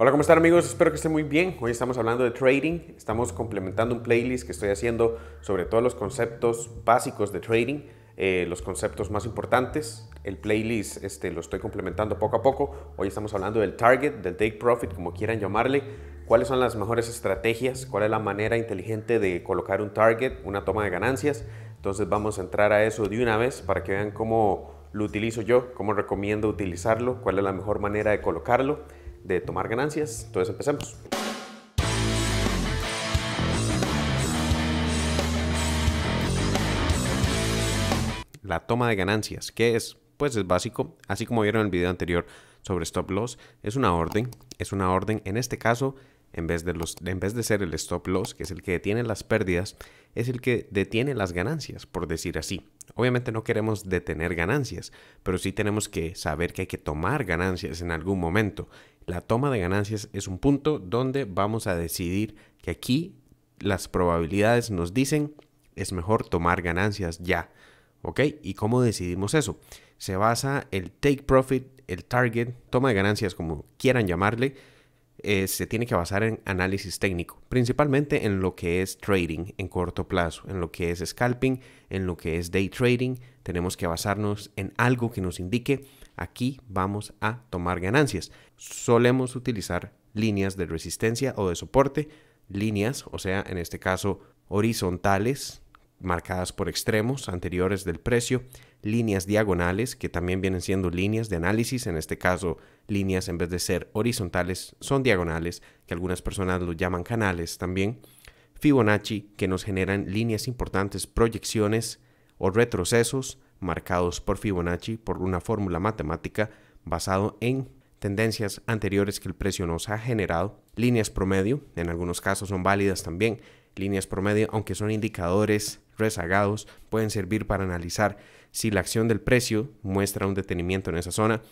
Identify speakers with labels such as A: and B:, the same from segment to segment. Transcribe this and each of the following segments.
A: Hola, ¿cómo están amigos? Espero que estén muy bien. Hoy estamos hablando de trading. Estamos complementando un playlist que estoy haciendo sobre todos los conceptos básicos de trading, eh, los conceptos más importantes. El playlist este, lo estoy complementando poco a poco. Hoy estamos hablando del target, del take profit, como quieran llamarle. ¿Cuáles son las mejores estrategias? ¿Cuál es la manera inteligente de colocar un target, una toma de ganancias? Entonces vamos a entrar a eso de una vez para que vean cómo lo utilizo yo, cómo recomiendo utilizarlo, cuál es la mejor manera de colocarlo de tomar ganancias. Entonces empecemos. La toma de ganancias, ¿qué es? Pues es básico, así como vieron en el video anterior sobre stop loss, es una orden, es una orden en este caso en vez, de los, en vez de ser el stop loss, que es el que detiene las pérdidas, es el que detiene las ganancias, por decir así. Obviamente no queremos detener ganancias, pero sí tenemos que saber que hay que tomar ganancias en algún momento. La toma de ganancias es un punto donde vamos a decidir que aquí las probabilidades nos dicen es mejor tomar ganancias ya. ¿Ok? ¿Y cómo decidimos eso? Se basa el take profit, el target, toma de ganancias, como quieran llamarle, eh, se tiene que basar en análisis técnico, principalmente en lo que es trading en corto plazo, en lo que es scalping, en lo que es day trading. Tenemos que basarnos en algo que nos indique aquí vamos a tomar ganancias. Solemos utilizar líneas de resistencia o de soporte, líneas, o sea, en este caso horizontales marcadas por extremos anteriores del precio, líneas diagonales que también vienen siendo líneas de análisis, en este caso líneas en vez de ser horizontales son diagonales, que algunas personas lo llaman canales también, Fibonacci que nos generan líneas importantes, proyecciones o retrocesos marcados por Fibonacci por una fórmula matemática basado en tendencias anteriores que el precio nos ha generado, líneas promedio, en algunos casos son válidas también, líneas promedio, aunque son indicadores rezagados pueden servir para analizar si la acción del precio muestra un detenimiento en esa zona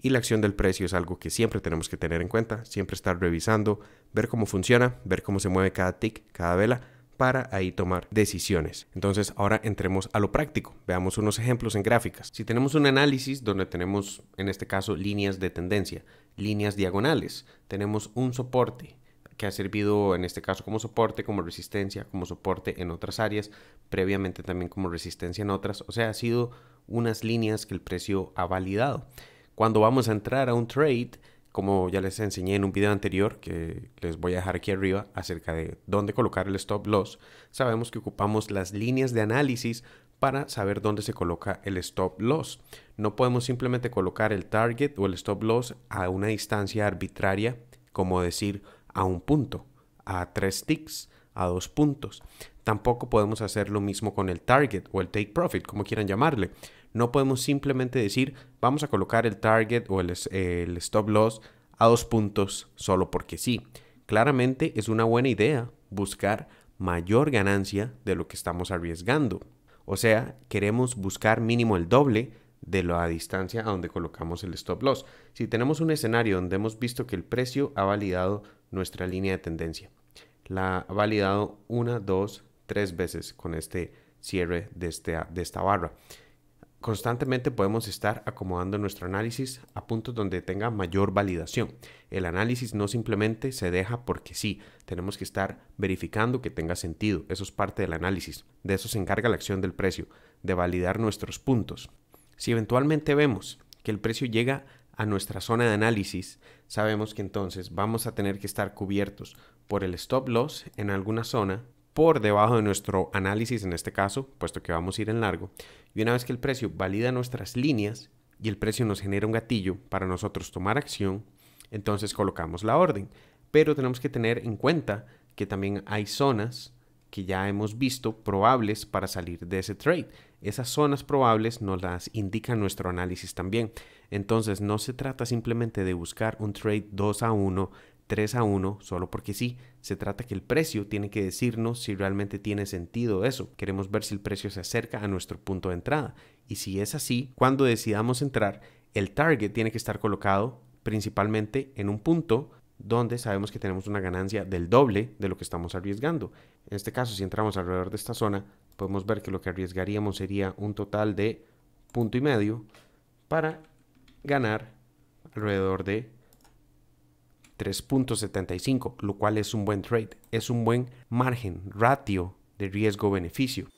A: y la acción del precio es algo que siempre tenemos que tener en cuenta, siempre estar revisando, ver cómo funciona, ver cómo se mueve cada tick, cada vela para ahí tomar decisiones. Entonces ahora entremos a lo práctico, veamos unos ejemplos en gráficas. Si tenemos un análisis donde tenemos en este caso líneas de tendencia, líneas diagonales, tenemos un soporte, que ha servido en este caso como soporte, como resistencia, como soporte en otras áreas, previamente también como resistencia en otras. O sea, ha sido unas líneas que el precio ha validado. Cuando vamos a entrar a un trade, como ya les enseñé en un video anterior, que les voy a dejar aquí arriba, acerca de dónde colocar el stop loss, sabemos que ocupamos las líneas de análisis para saber dónde se coloca el stop loss. No podemos simplemente colocar el target o el stop loss a una distancia arbitraria, como decir, a un punto, a tres ticks, a dos puntos. Tampoco podemos hacer lo mismo con el target o el take profit, como quieran llamarle. No podemos simplemente decir, vamos a colocar el target o el, el stop loss a dos puntos solo porque sí. Claramente es una buena idea buscar mayor ganancia de lo que estamos arriesgando. O sea, queremos buscar mínimo el doble de la distancia a donde colocamos el stop loss. Si tenemos un escenario donde hemos visto que el precio ha validado nuestra línea de tendencia, la ha validado una, dos, tres veces con este cierre de, este, de esta barra. Constantemente podemos estar acomodando nuestro análisis a puntos donde tenga mayor validación. El análisis no simplemente se deja porque sí, tenemos que estar verificando que tenga sentido. Eso es parte del análisis. De eso se encarga la acción del precio, de validar nuestros puntos. Si eventualmente vemos que el precio llega a nuestra zona de análisis, sabemos que entonces vamos a tener que estar cubiertos por el stop loss en alguna zona por debajo de nuestro análisis en este caso, puesto que vamos a ir en largo. Y una vez que el precio valida nuestras líneas y el precio nos genera un gatillo para nosotros tomar acción, entonces colocamos la orden. Pero tenemos que tener en cuenta que también hay zonas que ya hemos visto probables para salir de ese trade. Esas zonas probables nos las indica nuestro análisis también. Entonces no se trata simplemente de buscar un trade 2 a 1, 3 a 1, solo porque sí. Se trata que el precio tiene que decirnos si realmente tiene sentido eso. Queremos ver si el precio se acerca a nuestro punto de entrada. Y si es así, cuando decidamos entrar, el target tiene que estar colocado principalmente en un punto donde sabemos que tenemos una ganancia del doble de lo que estamos arriesgando. En este caso, si entramos alrededor de esta zona, podemos ver que lo que arriesgaríamos sería un total de punto y medio para ganar alrededor de 3.75, lo cual es un buen trade, es un buen margen, ratio de riesgo-beneficio.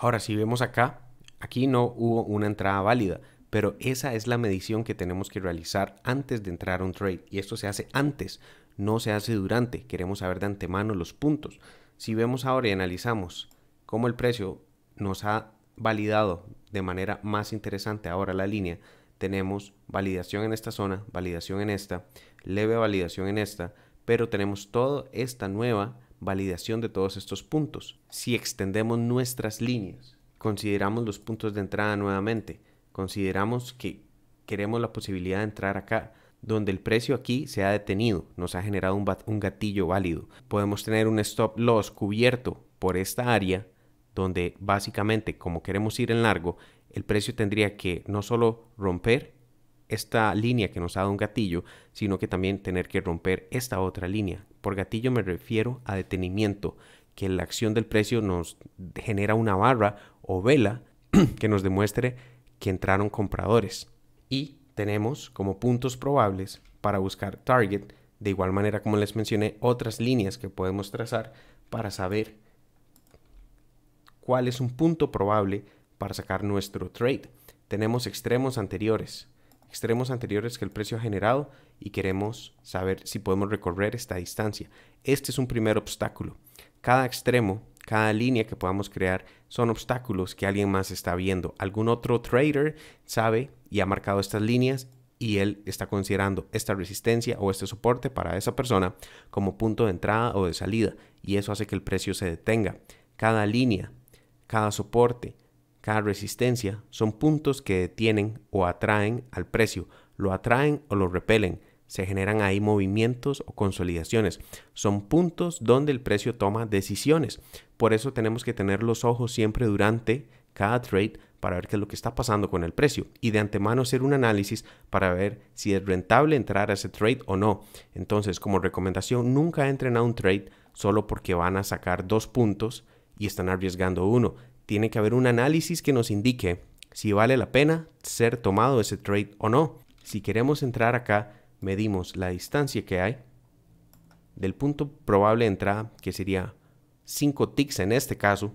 A: Ahora, si vemos acá, aquí no hubo una entrada válida, pero esa es la medición que tenemos que realizar antes de entrar a un trade. Y esto se hace antes, no se hace durante. Queremos saber de antemano los puntos. Si vemos ahora y analizamos cómo el precio nos ha validado de manera más interesante ahora la línea, tenemos validación en esta zona, validación en esta, leve validación en esta, pero tenemos toda esta nueva validación de todos estos puntos. Si extendemos nuestras líneas, consideramos los puntos de entrada nuevamente, consideramos que queremos la posibilidad de entrar acá, donde el precio aquí se ha detenido, nos ha generado un, gatillo válido. Podemos tener un stop loss cubierto por esta área, donde básicamente como queremos ir en largo, el precio tendría que no solo romper esta línea que nos ha dado un gatillo, sino que también tener que romper esta otra línea. Por gatillo me refiero a detenimiento, que la acción del precio nos genera una barra o vela que nos demuestre que entraron compradores. Y tenemos como puntos probables para buscar target, de igual manera como les mencioné, otras líneas que podemos trazar para saber cuál es un punto probable para sacar nuestro trade. Tenemos extremos anteriores, extremos anteriores que el precio ha generado y queremos saber si podemos recorrer esta distancia. Este es un primer obstáculo. Cada extremo cada línea que podamos crear son obstáculos que alguien más está viendo. Algún otro trader sabe y ha marcado estas líneas y él está considerando esta resistencia o este soporte para esa persona como punto de entrada o de salida y eso hace que el precio se detenga. Cada línea, cada soporte, cada resistencia son puntos que detienen o atraen al precio, lo atraen o lo repelen se generan ahí movimientos o consolidaciones. Son puntos donde el precio toma decisiones. Por eso tenemos que tener los ojos siempre durante cada trade para ver qué es lo que está pasando con el precio y de antemano hacer un análisis para ver si es rentable entrar a ese trade o no. Entonces, como recomendación, nunca entren a un trade solo porque van a sacar dos puntos y están arriesgando uno. Tiene que haber un análisis que nos indique si vale la pena ser tomado ese trade o no. Si queremos entrar acá, medimos la distancia que hay del punto probable de entrada, que sería 5 ticks en este caso,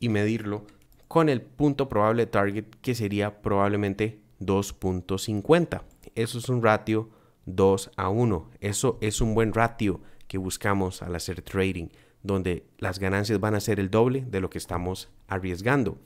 A: y medirlo con el punto probable target, que sería probablemente 2.50. Eso es un ratio 2 a 1. Eso es un buen ratio que buscamos al hacer trading, donde las ganancias van a ser el doble de lo que estamos arriesgando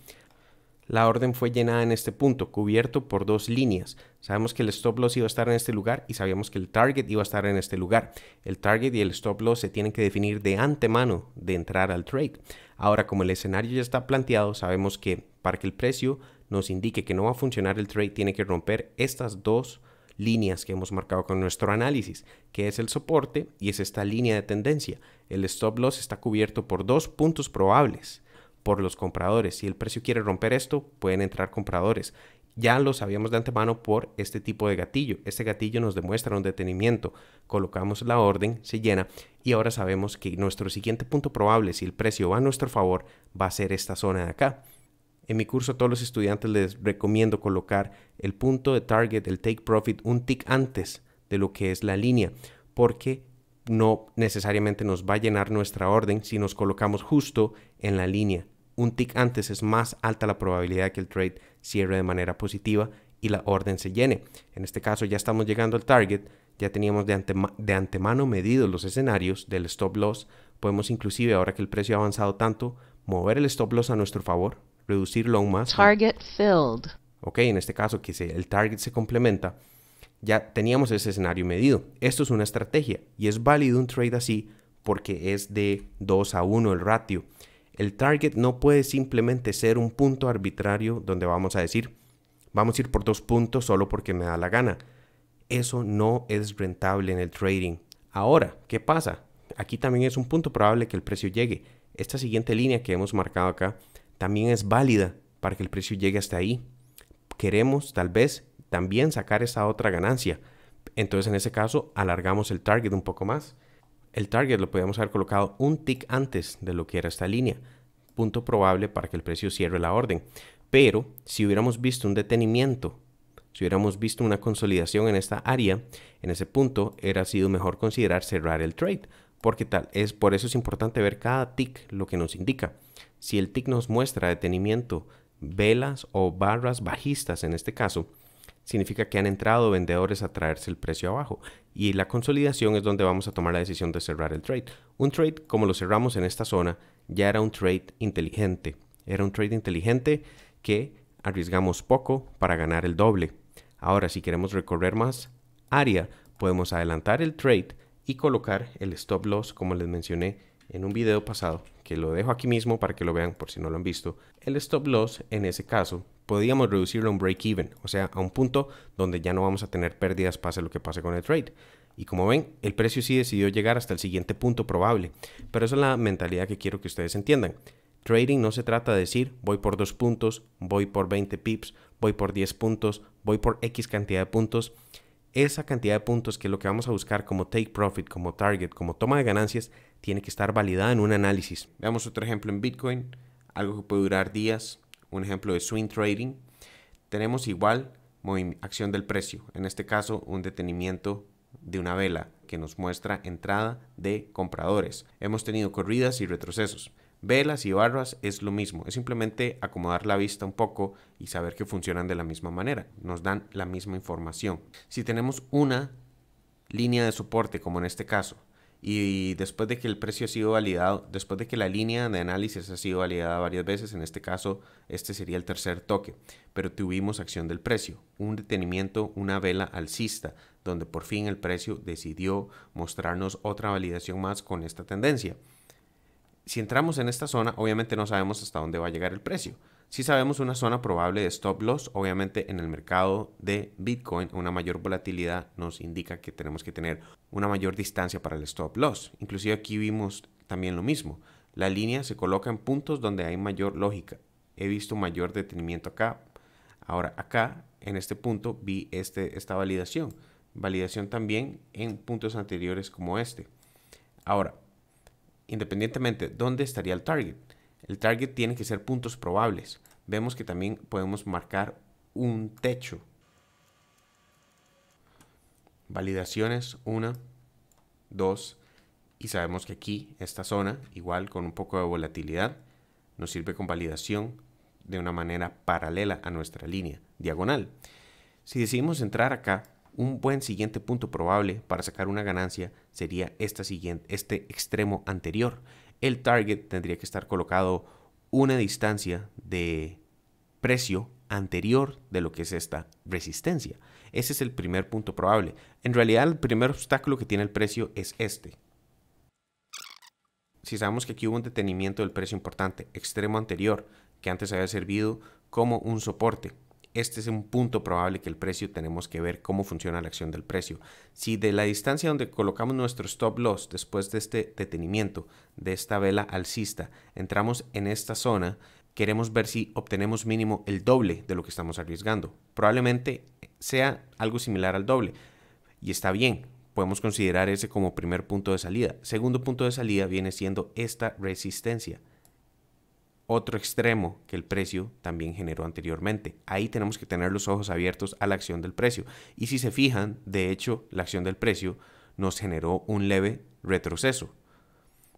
A: la orden fue llenada en este punto, cubierto por dos líneas. Sabemos que el stop loss iba a estar en este lugar y sabíamos que el target iba a estar en este lugar. El target y el stop loss se tienen que definir de antemano de entrar al trade. Ahora, como el escenario ya está planteado, sabemos que para que el precio nos indique que no va a funcionar el trade, tiene que romper estas dos líneas que hemos marcado con nuestro análisis, que es el soporte y es esta línea de tendencia. El stop loss está cubierto por dos puntos probables por los compradores. Si el precio quiere romper esto, pueden entrar compradores. Ya lo sabíamos de antemano por este tipo de gatillo. Este gatillo nos demuestra un detenimiento. Colocamos la orden, se llena y ahora sabemos que nuestro siguiente punto probable, si el precio va a nuestro favor, va a ser esta zona de acá. En mi curso a todos los estudiantes les recomiendo colocar el punto de target, el take profit, un tick antes de lo que es la línea, porque no necesariamente nos va a llenar nuestra orden si nos colocamos justo en la línea. Un tick antes es más alta la probabilidad de que el trade cierre de manera positiva y la orden se llene. En este caso ya estamos llegando al target, ya teníamos de, antemano medidos los escenarios del stop loss. Podemos inclusive, ahora que el precio ha avanzado tanto, mover el stop loss a nuestro favor, reducirlo aún más. Target filled. Ok, en este caso que el target se complementa ya teníamos ese escenario medido. Esto es una estrategia y es válido un trade así porque es de 2 a 1 el ratio. El target no puede simplemente ser un punto arbitrario donde vamos a decir, vamos a ir por dos puntos solo porque me da la gana. Eso no es rentable en el trading. Ahora, ¿qué pasa? Aquí también es un punto probable que el precio llegue. Esta siguiente línea que hemos marcado acá también es válida para que el precio llegue hasta ahí. Queremos tal vez también sacar esa otra ganancia. Entonces en ese caso alargamos el target un poco más. El target lo podríamos haber colocado un tick antes de lo que era esta línea, punto probable para que el precio cierre la orden. Pero si hubiéramos visto un detenimiento, si hubiéramos visto una consolidación en esta área, en ese punto era sido mejor considerar cerrar el trade, porque tal es por eso es importante ver cada tick lo que nos indica. Si el tick nos muestra detenimiento, velas o barras bajistas en este caso, significa que han entrado vendedores a traerse el precio abajo. Y la consolidación es donde vamos a tomar la decisión de cerrar el trade. Un trade como lo cerramos en esta zona ya era un trade inteligente. Era un trade inteligente que arriesgamos poco para ganar el doble. Ahora, si queremos recorrer más área, podemos adelantar el trade y colocar el stop loss, como les mencioné en un video pasado, que lo dejo aquí mismo para que lo vean por si no lo han visto. El stop loss en ese caso podíamos reducirlo a un break-even, o sea, a un punto donde ya no vamos a tener pérdidas pase lo que pase con el trade. Y como ven, el precio sí decidió llegar hasta el siguiente punto probable, pero esa es la mentalidad que quiero que ustedes entiendan. Trading no se trata de decir voy por dos puntos, voy por 20 pips, voy por 10 puntos, voy por X cantidad de puntos. Esa cantidad de puntos que es lo que vamos a buscar como take profit, como target, como toma de ganancias, tiene que estar validada en un análisis. Veamos otro ejemplo en Bitcoin, algo que puede durar días, un ejemplo de swing trading, tenemos igual acción del precio, en este caso un detenimiento de una vela que nos muestra entrada de compradores. Hemos tenido corridas y retrocesos. Velas y barras es lo mismo, es simplemente acomodar la vista un poco y saber que funcionan de la misma manera, nos dan la misma información. Si tenemos una línea de soporte, como en este caso, y después de que el precio ha sido validado, después de que la línea de análisis ha sido validada varias veces, en este caso este sería el tercer toque, pero tuvimos acción del precio, un detenimiento, una vela alcista, donde por fin el precio decidió mostrarnos otra validación más con esta tendencia. Si entramos en esta zona, obviamente no sabemos hasta dónde va a llegar el precio. Si sabemos una zona probable de stop loss, obviamente en el mercado de Bitcoin una mayor volatilidad nos indica que tenemos que tener una mayor distancia para el stop loss. Inclusive aquí vimos también lo mismo. La línea se coloca en puntos donde hay mayor lógica. He visto mayor detenimiento acá. Ahora acá, en este punto, vi este, esta validación. Validación también en puntos anteriores como este. Ahora, independientemente, ¿dónde estaría el target? El target tiene que ser puntos probables. Vemos que también podemos marcar un techo. Validaciones una, 2 y sabemos que aquí esta zona, igual con un poco de volatilidad, nos sirve con validación de una manera paralela a nuestra línea diagonal. Si decidimos entrar acá, un buen siguiente punto probable para sacar una ganancia sería esta siguiente, este extremo anterior el target tendría que estar colocado una distancia de precio anterior de lo que es esta resistencia. Ese es el primer punto probable. En realidad el primer obstáculo que tiene el precio es este. Si sabemos que aquí hubo un detenimiento del precio importante, extremo anterior, que antes había servido como un soporte, este es un punto probable que el precio tenemos que ver cómo funciona la acción del precio. Si de la distancia donde colocamos nuestro stop loss después de este detenimiento de esta vela alcista, entramos en esta zona, queremos ver si obtenemos mínimo el doble de lo que estamos arriesgando. Probablemente sea algo similar al doble. Y está bien, podemos considerar ese como primer punto de salida. Segundo punto de salida viene siendo esta resistencia otro extremo que el precio también generó anteriormente. Ahí tenemos que tener los ojos abiertos a la acción del precio. Y si se fijan, de hecho, la acción del precio nos generó un leve retroceso.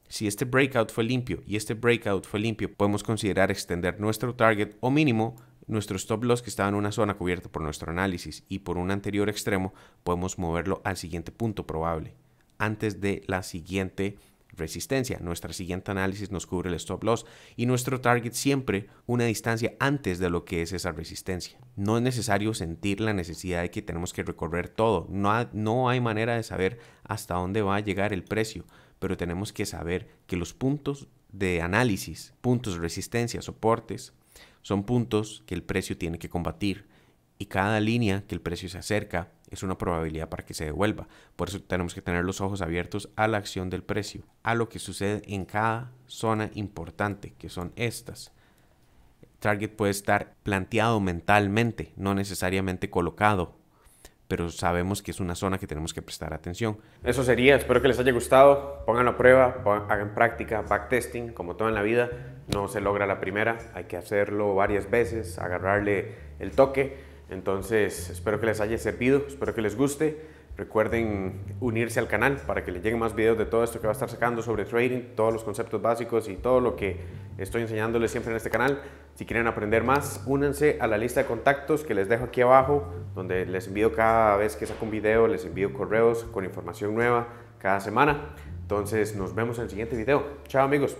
A: Si este breakout fue limpio y este breakout fue limpio, podemos considerar extender nuestro target o mínimo nuestro stop loss que estaba en una zona cubierta por nuestro análisis y por un anterior extremo, podemos moverlo al siguiente punto probable, antes de la siguiente resistencia. Nuestra siguiente análisis nos cubre el stop loss y nuestro target siempre una distancia antes de lo que es esa resistencia. No es necesario sentir la necesidad de que tenemos que recorrer todo. No, no hay manera de saber hasta dónde va a llegar el precio, pero tenemos que saber que los puntos de análisis, puntos de resistencia, soportes, son puntos que el precio tiene que combatir. Y cada línea que el precio se acerca es una probabilidad para que se devuelva. Por eso tenemos que tener los ojos abiertos a la acción del precio, a lo que sucede en cada zona importante, que son estas. Target puede estar planteado mentalmente, no necesariamente colocado, pero sabemos que es una zona que tenemos que prestar atención. Eso sería, espero que les haya gustado, pongan a prueba, hagan práctica, backtesting, como todo en la vida, no se logra la primera, hay que hacerlo varias veces, agarrarle el toque entonces, espero que les haya servido, espero que les guste. Recuerden unirse al canal para que les lleguen más videos de todo esto que va a estar sacando sobre trading, todos los conceptos básicos y todo lo que estoy enseñándoles siempre en este canal. Si quieren aprender más, únanse a la lista de contactos que les dejo aquí abajo, donde les envío cada vez que saco un video, les envío correos con información nueva cada semana. Entonces, nos vemos en el siguiente video. Chao amigos.